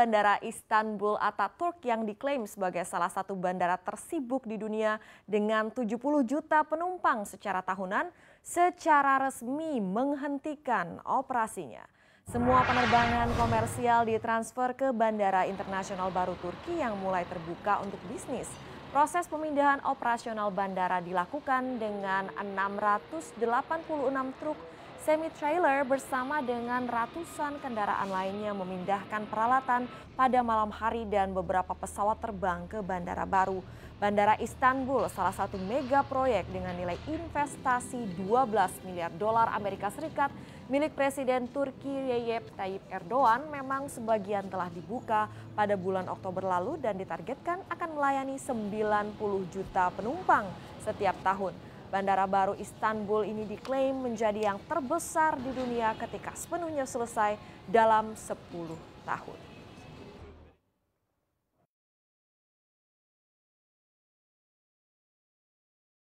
Bandara Istanbul Ataturk yang diklaim sebagai salah satu bandara tersibuk di dunia dengan 70 juta penumpang secara tahunan, secara resmi menghentikan operasinya. Semua penerbangan komersial ditransfer ke Bandara Internasional Baru Turki yang mulai terbuka untuk bisnis. Proses pemindahan operasional bandara dilakukan dengan 686 truk Semi-trailer bersama dengan ratusan kendaraan lainnya memindahkan peralatan pada malam hari dan beberapa pesawat terbang ke Bandara Baru. Bandara Istanbul, salah satu mega proyek dengan nilai investasi 12 miliar dolar Amerika Serikat milik Presiden Turki Recep Tayyip Erdogan memang sebagian telah dibuka pada bulan Oktober lalu dan ditargetkan akan melayani 90 juta penumpang setiap tahun. Bandara baru Istanbul ini diklaim menjadi yang terbesar di dunia ketika sepenuhnya selesai dalam 10 tahun.